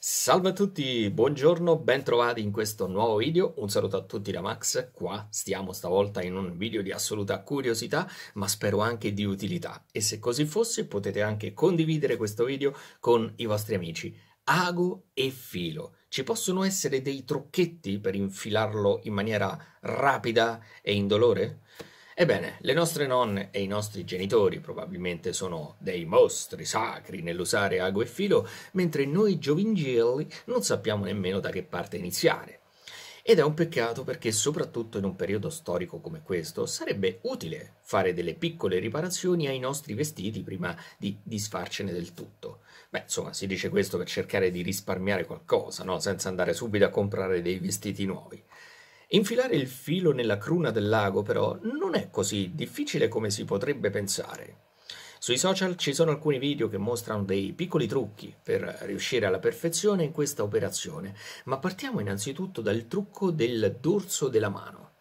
Salve a tutti, buongiorno, bentrovati in questo nuovo video, un saluto a tutti da Max, qua stiamo stavolta in un video di assoluta curiosità ma spero anche di utilità e se così fosse potete anche condividere questo video con i vostri amici. Ago e filo, ci possono essere dei trucchetti per infilarlo in maniera rapida e indolore? Ebbene, le nostre nonne e i nostri genitori probabilmente sono dei mostri sacri nell'usare ago e filo, mentre noi giovingelli non sappiamo nemmeno da che parte iniziare. Ed è un peccato perché soprattutto in un periodo storico come questo sarebbe utile fare delle piccole riparazioni ai nostri vestiti prima di disfarcene del tutto. Beh, insomma, si dice questo per cercare di risparmiare qualcosa, no? Senza andare subito a comprare dei vestiti nuovi. Infilare il filo nella cruna del lago, però, non è così difficile come si potrebbe pensare. Sui social ci sono alcuni video che mostrano dei piccoli trucchi per riuscire alla perfezione in questa operazione, ma partiamo innanzitutto dal trucco del dorso della mano.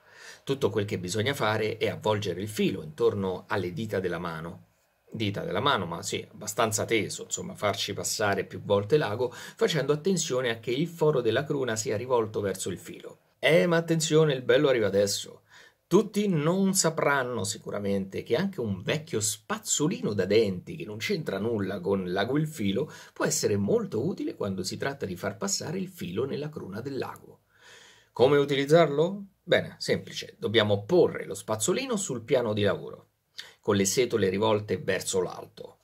Tutto quel che bisogna fare è avvolgere il filo intorno alle dita della mano, dita della mano, ma sì, abbastanza teso, insomma, farci passare più volte l'ago, facendo attenzione a che il foro della cruna sia rivolto verso il filo. Eh, ma attenzione, il bello arriva adesso. Tutti non sapranno sicuramente che anche un vecchio spazzolino da denti che non c'entra nulla con l'ago e il filo può essere molto utile quando si tratta di far passare il filo nella cruna dell'ago. Come utilizzarlo? Bene, semplice. Dobbiamo porre lo spazzolino sul piano di lavoro, con le setole rivolte verso l'alto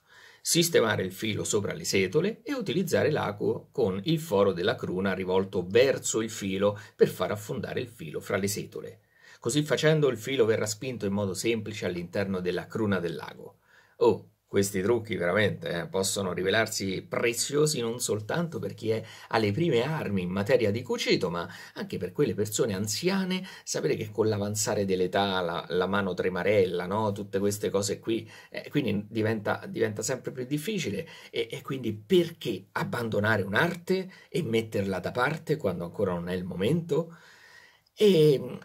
sistemare il filo sopra le setole e utilizzare l'ago con il foro della cruna rivolto verso il filo per far affondare il filo fra le setole. Così facendo il filo verrà spinto in modo semplice all'interno della cruna dell'ago. Oh, questi trucchi veramente eh, possono rivelarsi preziosi non soltanto per chi è alle prime armi in materia di cucito, ma anche per quelle persone anziane, sapere che con l'avanzare dell'età, la, la, mano tremarella, no? tutte queste cose qui, eh, quindi diventa, diventa, sempre più difficile e, e quindi perché abbandonare un'arte e metterla da parte quando ancora non è il momento? E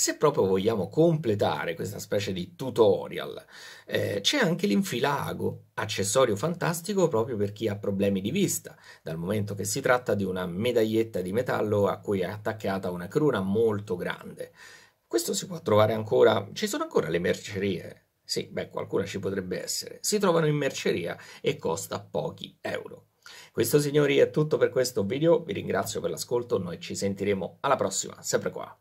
se proprio vogliamo completare questa specie di tutorial, eh, c'è anche l'infilago, accessorio fantastico proprio per chi ha problemi di vista, dal momento che si tratta di una medaglietta di metallo a cui è attaccata una cruna molto grande. Questo si può trovare ancora, ci sono ancora le mercerie. Sì, beh, qualcuna ci potrebbe essere. Si trovano in merceria e costa pochi euro. Questo signori è tutto per questo video, vi ringrazio per l'ascolto, noi ci sentiremo alla prossima, sempre qua.